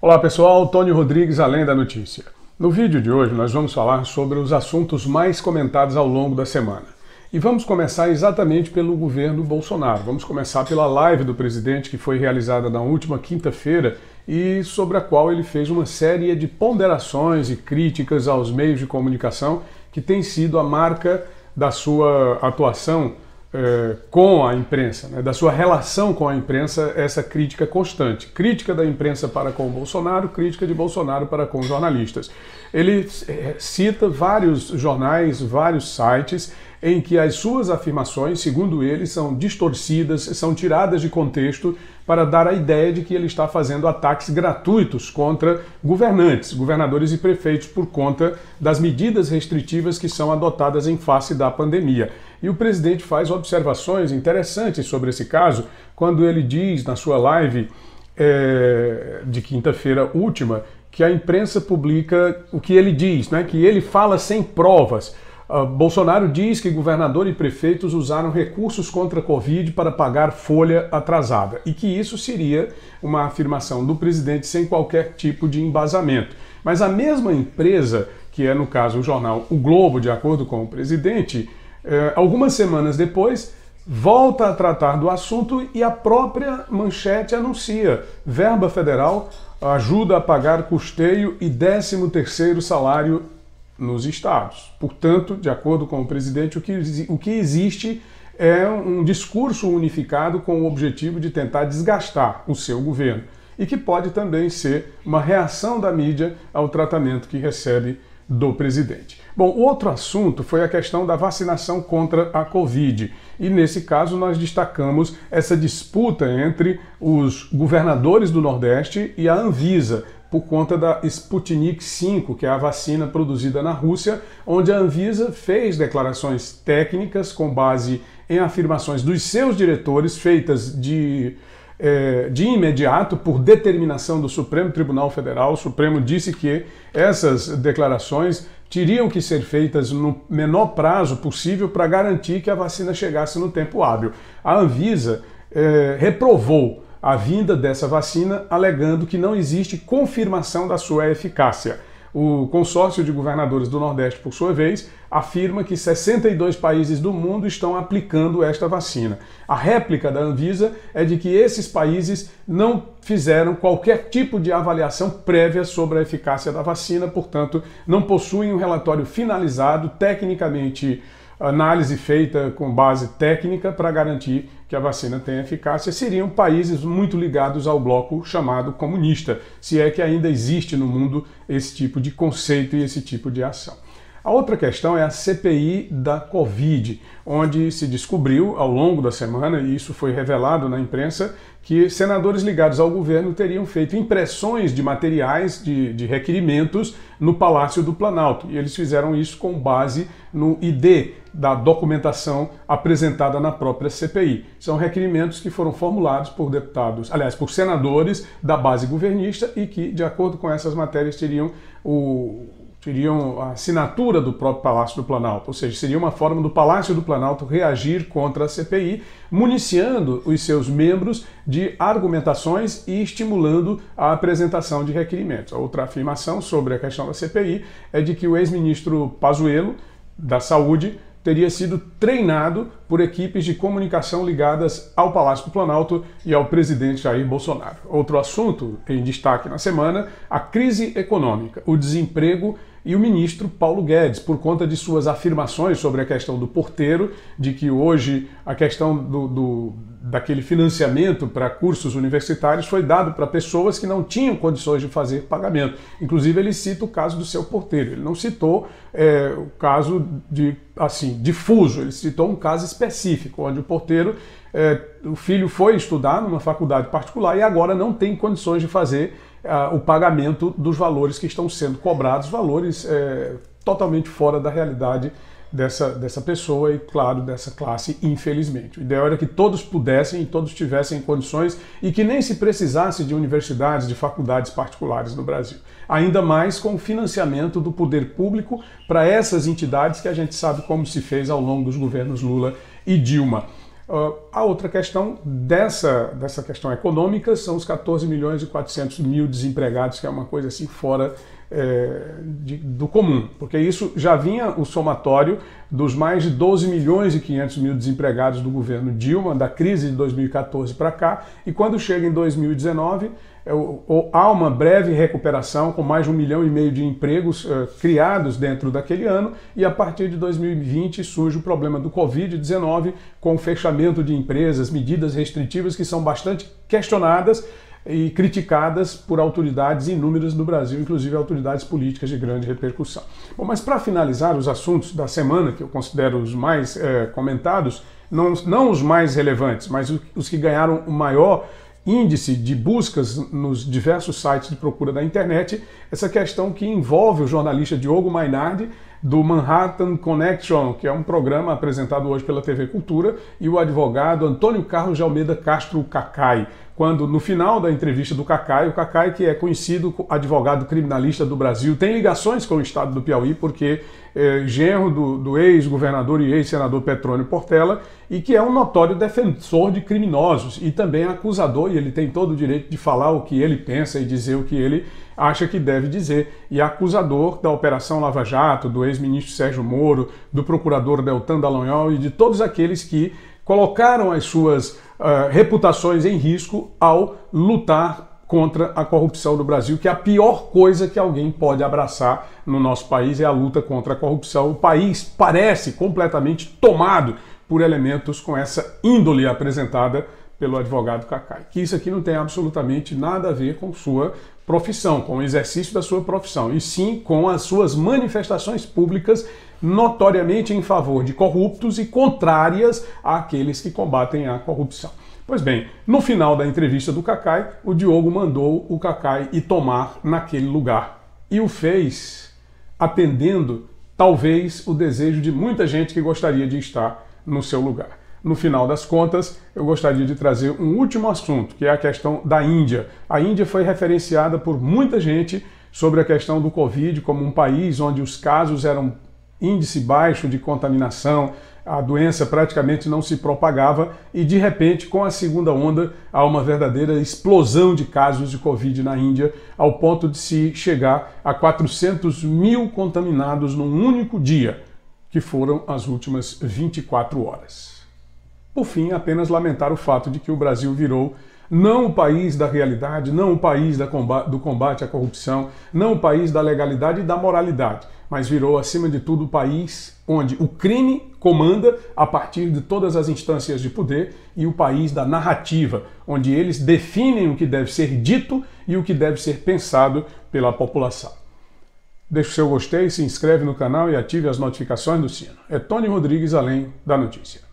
Olá pessoal, Tony Rodrigues, Além da Notícia. No vídeo de hoje nós vamos falar sobre os assuntos mais comentados ao longo da semana. E vamos começar exatamente pelo governo Bolsonaro. Vamos começar pela live do presidente que foi realizada na última quinta-feira e sobre a qual ele fez uma série de ponderações e críticas aos meios de comunicação que tem sido a marca da sua atuação é, com a imprensa, né, da sua relação com a imprensa, essa crítica constante. Crítica da imprensa para com o Bolsonaro, crítica de Bolsonaro para com os jornalistas. Ele é, cita vários jornais, vários sites em que as suas afirmações, segundo ele, são distorcidas, são tiradas de contexto para dar a ideia de que ele está fazendo ataques gratuitos contra governantes, governadores e prefeitos por conta das medidas restritivas que são adotadas em face da pandemia. E o presidente faz observações interessantes sobre esse caso quando ele diz na sua live é, de quinta-feira última que a imprensa publica o que ele diz, né, que ele fala sem provas. Ah, Bolsonaro diz que governador e prefeitos usaram recursos contra a Covid para pagar folha atrasada e que isso seria uma afirmação do presidente sem qualquer tipo de embasamento. Mas a mesma empresa, que é no caso o jornal O Globo, de acordo com o presidente, eh, algumas semanas depois volta a tratar do assunto e a própria manchete anuncia: verba federal ajuda a pagar custeio e 13 terceiro salário nos estados. Portanto, de acordo com o presidente, o que, o que existe é um discurso unificado com o objetivo de tentar desgastar o seu governo e que pode também ser uma reação da mídia ao tratamento que recebe do presidente. Bom, outro assunto foi a questão da vacinação contra a Covid. E nesse caso nós destacamos essa disputa entre os governadores do Nordeste e a Anvisa por conta da Sputnik 5, que é a vacina produzida na Rússia, onde a Anvisa fez declarações técnicas com base em afirmações dos seus diretores, feitas de, eh, de imediato por determinação do Supremo Tribunal Federal. O Supremo disse que essas declarações teriam que ser feitas no menor prazo possível para garantir que a vacina chegasse no tempo hábil. A Anvisa eh, reprovou a vinda dessa vacina, alegando que não existe confirmação da sua eficácia. O consórcio de governadores do Nordeste, por sua vez, afirma que 62 países do mundo estão aplicando esta vacina. A réplica da Anvisa é de que esses países não fizeram qualquer tipo de avaliação prévia sobre a eficácia da vacina, portanto, não possuem um relatório finalizado, tecnicamente, análise feita com base técnica para garantir que a vacina tem eficácia seriam países muito ligados ao bloco chamado comunista, se é que ainda existe no mundo esse tipo de conceito e esse tipo de ação. A outra questão é a CPI da Covid, onde se descobriu ao longo da semana, e isso foi revelado na imprensa, que senadores ligados ao governo teriam feito impressões de materiais, de, de requerimentos, no Palácio do Planalto. E eles fizeram isso com base no ID da documentação apresentada na própria CPI. São requerimentos que foram formulados por deputados, aliás, por senadores da base governista e que, de acordo com essas matérias, teriam o, teriam a assinatura do próprio Palácio do Planalto, ou seja, seria uma forma do Palácio do Planalto reagir contra a CPI, municiando os seus membros de argumentações e estimulando a apresentação de requerimentos. Outra afirmação sobre a questão da CPI é de que o ex-ministro Pazuello, da Saúde, teria sido treinado por equipes de comunicação ligadas ao Palácio do Planalto e ao presidente Jair Bolsonaro. Outro assunto em destaque na semana: a crise econômica, o desemprego e o ministro Paulo Guedes, por conta de suas afirmações sobre a questão do porteiro, de que hoje a questão do, do daquele financiamento para cursos universitários foi dado para pessoas que não tinham condições de fazer pagamento. Inclusive, ele cita o caso do seu porteiro, ele não citou é, o caso de assim difuso, ele citou um caso específico, onde o porteiro, é, o filho foi estudar numa faculdade particular e agora não tem condições de fazer o pagamento dos valores que estão sendo cobrados, valores é, totalmente fora da realidade dessa, dessa pessoa e, claro, dessa classe, infelizmente. O ideal era que todos pudessem e todos tivessem condições e que nem se precisasse de universidades, de faculdades particulares no Brasil. Ainda mais com o financiamento do poder público para essas entidades que a gente sabe como se fez ao longo dos governos Lula e Dilma. Uh, a outra questão dessa, dessa questão econômica são os 14 milhões e 400 mil desempregados, que é uma coisa assim fora é, de, do comum, porque isso já vinha o somatório dos mais de 12 milhões e 500 mil desempregados do governo Dilma, da crise de 2014 para cá, e quando chega em 2019 é há uma breve recuperação com mais de um milhão e meio de empregos uh, criados dentro daquele ano e a partir de 2020 surge o problema do Covid-19 com o fechamento de empresas, medidas restritivas que são bastante questionadas e criticadas por autoridades inúmeras do Brasil, inclusive autoridades políticas de grande repercussão. Bom, mas para finalizar os assuntos da semana, que eu considero os mais eh, comentados, não, não os mais relevantes, mas os que ganharam o maior índice de buscas nos diversos sites de procura da internet, essa questão que envolve o jornalista Diogo Mainardi, do Manhattan Connection, que é um programa apresentado hoje pela TV Cultura, e o advogado Antônio Carlos de Almeida Castro Cacai. Quando, no final da entrevista do Cacai, o Cacai, que é conhecido advogado criminalista do Brasil, tem ligações com o estado do Piauí, porque é, genro do, do ex-governador e ex-senador Petrônio Portela, e que é um notório defensor de criminosos e também acusador, e ele tem todo o direito de falar o que ele pensa e dizer o que ele acha que deve dizer, e acusador da Operação Lava Jato, do ex-ministro Sérgio Moro, do procurador Deltan Dallagnol e de todos aqueles que colocaram as suas uh, reputações em risco ao lutar contra a corrupção no Brasil, que é a pior coisa que alguém pode abraçar no nosso país é a luta contra a corrupção. O país parece completamente tomado por elementos com essa índole apresentada pelo advogado Kakai. Que isso aqui não tem absolutamente nada a ver com sua profissão, com o exercício da sua profissão, e sim com as suas manifestações públicas notoriamente em favor de corruptos e contrárias àqueles que combatem a corrupção. Pois bem, no final da entrevista do Cacai, o Diogo mandou o Cacai ir tomar naquele lugar. E o fez atendendo talvez o desejo de muita gente que gostaria de estar no seu lugar. No final das contas, eu gostaria de trazer um último assunto, que é a questão da Índia. A Índia foi referenciada por muita gente sobre a questão do Covid como um país onde os casos eram índice baixo de contaminação, a doença praticamente não se propagava e de repente, com a segunda onda, há uma verdadeira explosão de casos de Covid na Índia, ao ponto de se chegar a 400 mil contaminados num único dia, que foram as últimas 24 horas. Por fim, apenas lamentar o fato de que o Brasil virou não o país da realidade, não o país do combate à corrupção, não o país da legalidade e da moralidade, mas virou, acima de tudo, o país onde o crime comanda a partir de todas as instâncias de poder e o país da narrativa, onde eles definem o que deve ser dito e o que deve ser pensado pela população. Deixe o seu gostei, se inscreve no canal e ative as notificações do sino. É Tony Rodrigues, além da notícia.